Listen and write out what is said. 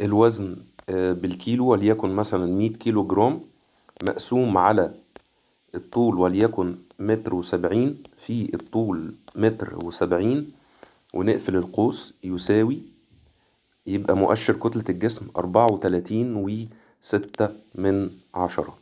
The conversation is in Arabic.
الوزن آه، بالكيلو وليكن مثلا مية كيلو جرام مقسوم على الطول وليكن متر وسبعين في الطول متر وسبعين ونقفل القوس يساوي يبقى مؤشر كتلة الجسم أربعة وتلاتين وستة من عشرة